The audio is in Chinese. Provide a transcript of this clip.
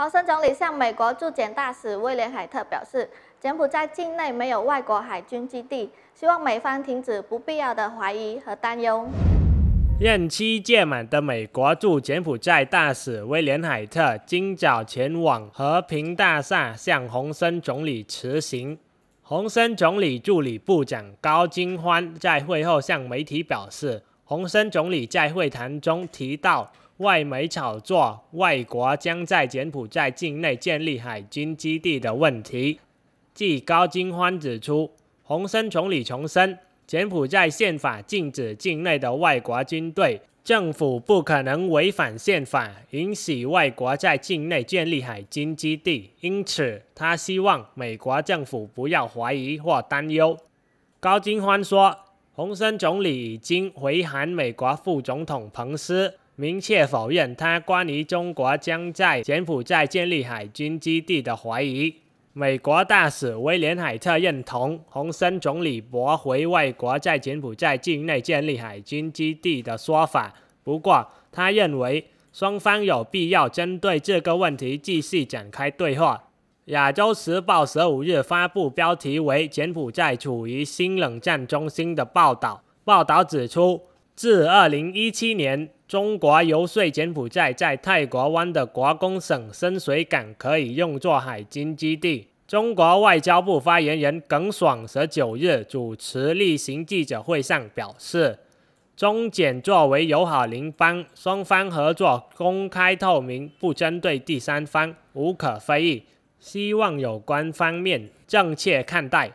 洪森总理向美国驻柬大使威廉·海特表示，柬埔寨境内没有外国海军基地，希望美方停止不必要的怀疑和担忧。任期届满的美国驻柬埔寨大使威廉·海特今早前往和平大厦向洪森总理辞行。洪森总理助理部长高金欢在会后向媒体表示，洪森总理在会谈中提到。外媒炒作外国将在柬埔寨境内建立海军基地的问题，季高金欢指出，洪森总理重申，柬埔寨宪法禁止境内的外国军队，政府不可能违反宪法允许外国在境内建立海军基地。因此，他希望美国政府不要怀疑或担忧。高金欢说，洪森总理已经回函美国副总统彭斯。明确否认他关于中国将在柬埔寨建立海军基地的怀疑。美国大使威廉·海特认同洪森总理驳回外国在柬埔寨境内建立海军基地的说法，不过他认为双方有必要针对这个问题继续展开对话。《亚洲时报》十五日发布标题为“柬埔寨处于新冷战中心”的报道，报道指出。自二零一七年，中国游说柬埔寨在泰国湾的国公省深水港可以用作海军基地。中国外交部发言人耿爽十九日主持例行记者会上表示：“中柬作为友好邻邦，双方合作公开透明，不针对第三方，无可非议。希望有关方面正确看待。”